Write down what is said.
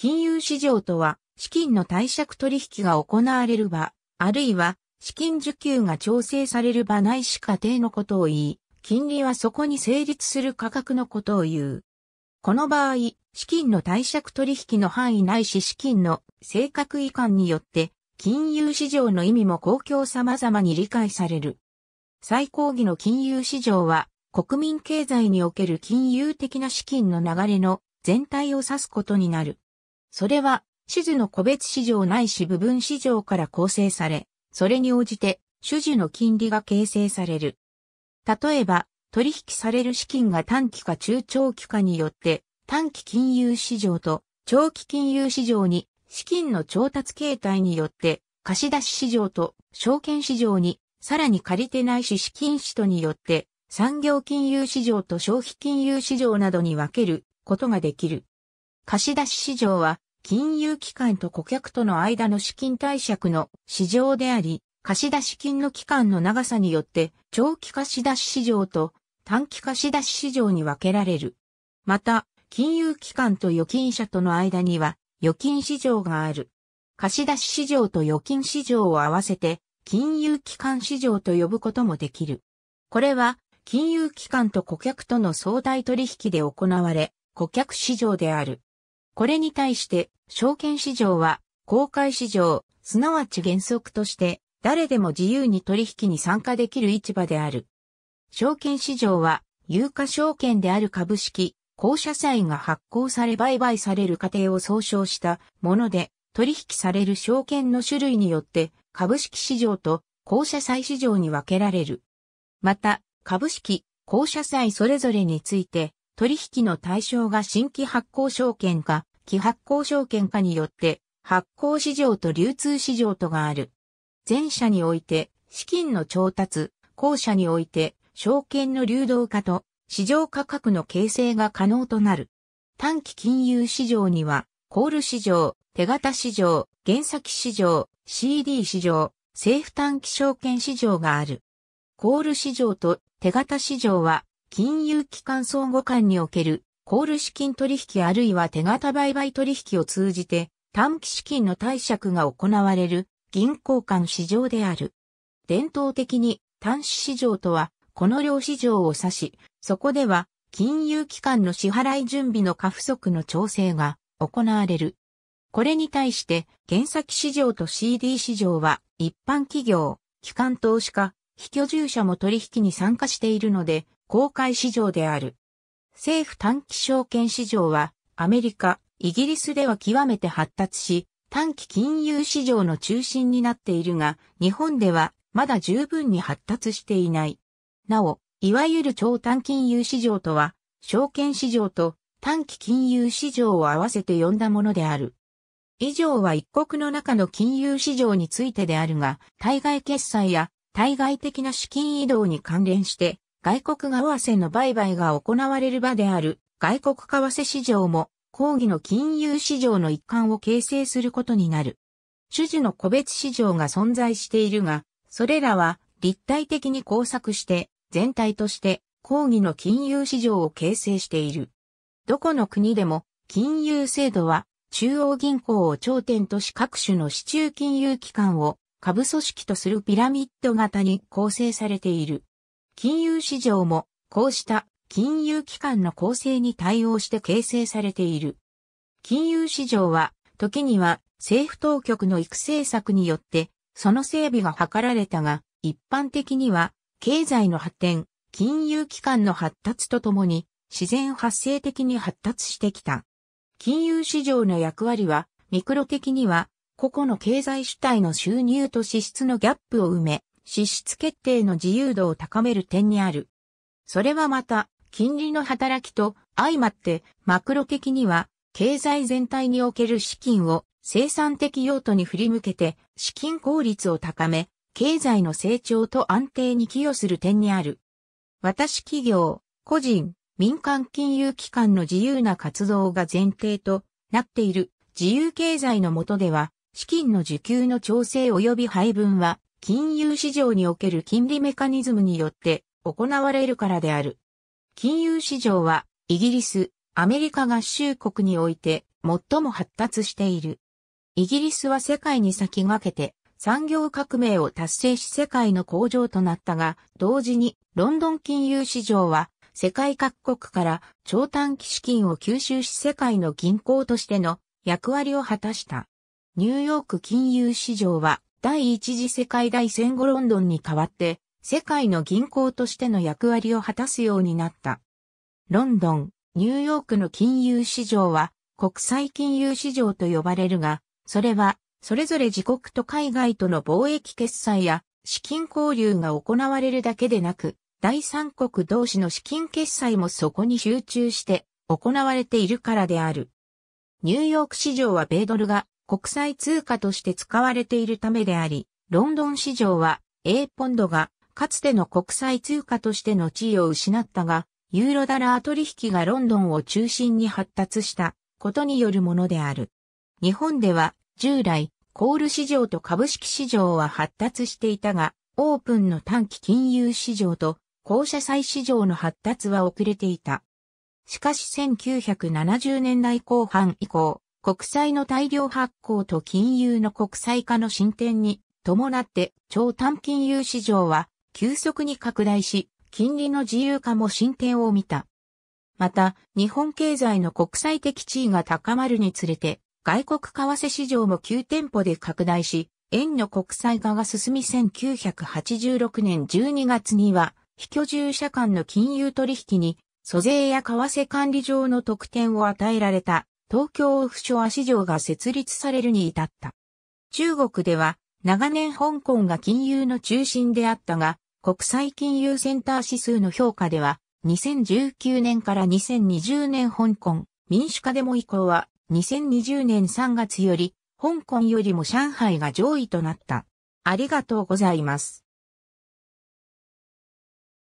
金融市場とは、資金の貸借取引が行われる場、あるいは、資金受給が調整される場ないし過程のことを言い、金利はそこに成立する価格のことを言う。この場合、資金の貸借取引の範囲ないし資金の正確移管によって、金融市場の意味も公共様々に理解される。最高義の金融市場は、国民経済における金融的な資金の流れの全体を指すことになる。それは、種樹の個別市場ないし部分市場から構成され、それに応じて種樹の金利が形成される。例えば、取引される資金が短期か中長期かによって、短期金融市場と長期金融市場に資金の調達形態によって、貸出市場と証券市場に、さらに借りてないし資金使途によって、産業金融市場と消費金融市場などに分けることができる。貸出市場は金融機関と顧客との間の資金貸借の市場であり、貸出金の期間の長さによって長期貸出市場と短期貸出市場に分けられる。また、金融機関と預金者との間には預金市場がある。貸出市場と預金市場を合わせて金融機関市場と呼ぶこともできる。これは金融機関と顧客との相対取引で行われ、顧客市場である。これに対して、証券市場は、公開市場、すなわち原則として、誰でも自由に取引に参加できる市場である。証券市場は、有価証券である株式、公社債が発行され売買される過程を総称したもので、取引される証券の種類によって、株式市場と公社債市場に分けられる。また、株式、公社債それぞれについて、取引の対象が新規発行証券か、期発行証券化によって、発行市場と流通市場とがある。前者において、資金の調達、後者において、証券の流動化と市場価格の形成が可能となる。短期金融市場には、コール市場、手形市場、原先市場、CD 市場、政府短期証券市場がある。コール市場と手形市場は、金融機関相互間におけるコール資金取引あるいは手形売買取引を通じて短期資金の貸借が行われる銀行間市場である。伝統的に端子市場とはこの両市場を指し、そこでは金融機関の支払い準備の過不足の調整が行われる。これに対して、原先市場と CD 市場は一般企業、機関投資家、非居住者も取引に参加しているので、公開市場である。政府短期証券市場はアメリカ、イギリスでは極めて発達し、短期金融市場の中心になっているが、日本ではまだ十分に発達していない。なお、いわゆる超短金融市場とは、証券市場と短期金融市場を合わせて呼んだものである。以上は一国の中の金融市場についてであるが、対外決済や対外的な資金移動に関連して、外国為替の売買が行われる場である外国為替市場も抗議の金融市場の一環を形成することになる。種々の個別市場が存在しているが、それらは立体的に交錯して全体として抗議の金融市場を形成している。どこの国でも金融制度は中央銀行を頂点とし各種の市中金融機関を下部組織とするピラミッド型に構成されている。金融市場も、こうした金融機関の構成に対応して形成されている。金融市場は、時には政府当局の育成策によって、その整備が図られたが、一般的には、経済の発展、金融機関の発達とともに、自然発生的に発達してきた。金融市場の役割は、ミクロ的には、個々の経済主体の収入と支出のギャップを埋め、支出決定の自由度を高める点にある。それはまた、金利の働きと相まって、マクロ的には、経済全体における資金を生産的用途に振り向けて、資金効率を高め、経済の成長と安定に寄与する点にある。私企業、個人、民間金融機関の自由な活動が前提となっている自由経済の下では、資金の受給の調整及び配分は金融市場における金利メカニズムによって行われるからである。金融市場はイギリス、アメリカ合衆国において最も発達している。イギリスは世界に先駆けて産業革命を達成し世界の工場となったが、同時にロンドン金融市場は世界各国から長短期資金を吸収し世界の銀行としての役割を果たした。ニューヨーク金融市場は第一次世界大戦後ロンドンに代わって、世界の銀行としての役割を果たすようになった。ロンドン、ニューヨークの金融市場は国際金融市場と呼ばれるが、それはそれぞれ自国と海外との貿易決済や資金交流が行われるだけでなく、第三国同士の資金決済もそこに集中して行われているからである。ニューヨーク市場は米ドルが国際通貨として使われているためであり、ロンドン市場は A ポンドがかつての国際通貨としての地位を失ったが、ユーロダラー取引がロンドンを中心に発達したことによるものである。日本では従来、コール市場と株式市場は発達していたが、オープンの短期金融市場と公社債市場の発達は遅れていた。しかし1970年代後半以降、国債の大量発行と金融の国際化の進展に伴って超短金融市場は急速に拡大し、金利の自由化も進展を見た。また、日本経済の国際的地位が高まるにつれて、外国為替市場も急店舗で拡大し、円の国際化が進み1986年12月には、非居住者間の金融取引に、租税や為替管理上の特典を与えられた東京オフショア市場が設立されるに至った。中国では長年香港が金融の中心であったが、国際金融センター指数の評価では、2019年から2020年香港、民主化デモ以降は、2020年3月より、香港よりも上海が上位となった。ありがとうございます。